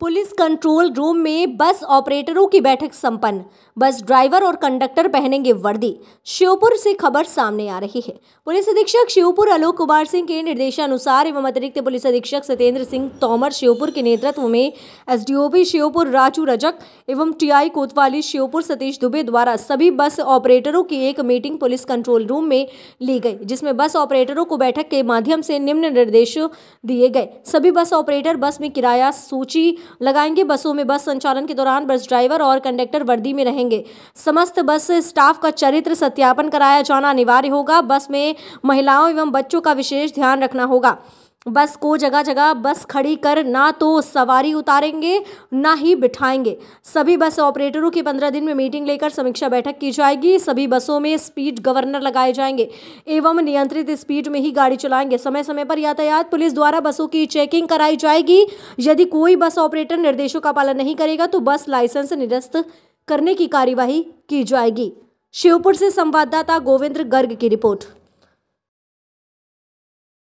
police control room में बस ऑपरेटरों की बैठक संपन्न बस ड्राइवर और कंडक्टर पहनेंगे वर्दी श्योपुर से खबर सामने आ रही है पुलिस अधीक्षक श्योपुर आलोक कुमार सिंह के निर्देशानुसार एवं अतिरिक्त पुलिस अधीक्षक सत्येंद्र सिंह तोमर श्योपुर के नेतृत्व में एसडीओपी श्योपुर राजू रजक एवं टीआई कोतवाली श्योपुर सतीश दुबे द्वारा सभी बस ऑपरेटरों की एक मीटिंग पुलिस कंट्रोल रूम में ली गई जिसमें बस ऑपरेटरों को बैठक के माध्यम से निम्न निर्देश दिए गए सभी बस ऑपरेटर बस में किराया सूची लगाएंगे बसों में बस संचालन के दौरान बस ड्राइवर और कंडक्टर वर्दी में रहेंगे समस्त बस स्टाफ का चरित्र सत्यापन कराया जाना अनिवार्य होगा बस में महिलाओं एवं बच्चों का विशेष ध्यान रखना होगा बस को जगह जगह बस खड़ी कर ना तो सवारी उतारेंगे ना ही बिठाएंगे सभी बस ऑपरेटरों की पंद्रह दिन में मीटिंग लेकर समीक्षा बैठक की जाएगी सभी बसों में स्पीड गवर्नर लगाए जाएंगे एवं नियंत्रित स्पीड में ही गाड़ी चलाएंगे समय समय पर यातायात पुलिस द्वारा बसों की चेकिंग कराई जाएगी यदि कोई बस ऑपरेटर निर्देशों का पालन नहीं करेगा तो बस लाइसेंस निरस्त करने की कार्यवाही की जाएगी शिवपुर से संवाददाता गोविंद गर्ग की रिपोर्ट